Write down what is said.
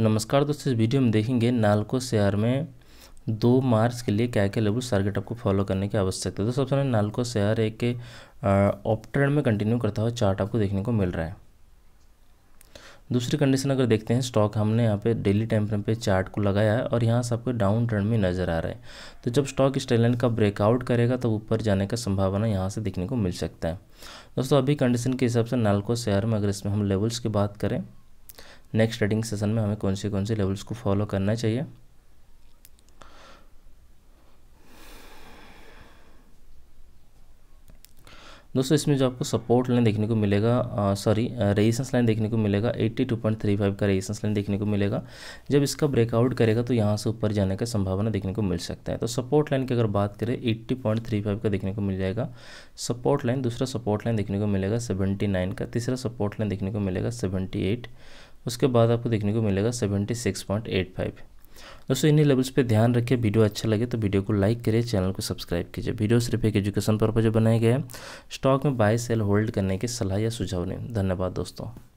नमस्कार दोस्तों इस वीडियो में देखेंगे नालको शहर में दो मार्च के लिए क्या क्या लेवल्स टारगेट आपको फॉलो करने की आवश्यकता है दोस्तों सबसे पहले नालको शहर एक अप ट्रेंड में कंटिन्यू करता हुआ चार्ट आपको देखने को मिल रहा है दूसरी कंडीशन अगर देखते हैं स्टॉक हमने यहाँ पे डेली टाइम फ्रेम पे चार्ट को लगाया है और यहाँ से आपको डाउन ट्रेंड में नज़र आ रहा है तो जब स्टॉक स्टेलन का ब्रेकआउट करेगा तो ऊपर जाने का संभावना यहाँ से देखने को मिल सकता है दोस्तों अभी कंडीशन के हिसाब से नालको शहर में अगर इसमें हम लेवल्स की बात करें नेक्स्ट ट्रेडिंग सेशन में हमें कौन से कौन से लेवल्स को फॉलो करना चाहिए दोस्तों इसमें जो आपको सपोर्ट लाइन देखने को मिलेगा सॉरी रेजिस्टेंस लाइन देखने को मिलेगा 82.35 का रेजिस्टेंस लाइन देखने को मिलेगा जब इसका ब्रेकआउट करेगा तो यहाँ से ऊपर जाने का संभावना देखने को मिल सकता है तो सपोर्ट लाइन की अगर बात करें 80.35 का देखने को मिल जाएगा सपोर्ट लाइन दूसरा सपोर्ट लाइन देखने को मिलेगा सेवेंटी का तीसरा सपोर्ट लाइन देखने को मिलेगा सेवेंटी उसके बाद आपको देखने को मिलेगा seventy six point eight five दोस्तों इन्हीं लेवल्स पे ध्यान रखिए वीडियो अच्छा लगे तो वीडियो को लाइक करिए चैनल को सब्सक्राइब कीजिए वीडियो सिर्फ एक एजुकेशन पर्पज बनाया गया है स्टॉक में बाय सेल होल्ड करने की सलाह या सुझाव नहीं धन्यवाद दोस्तों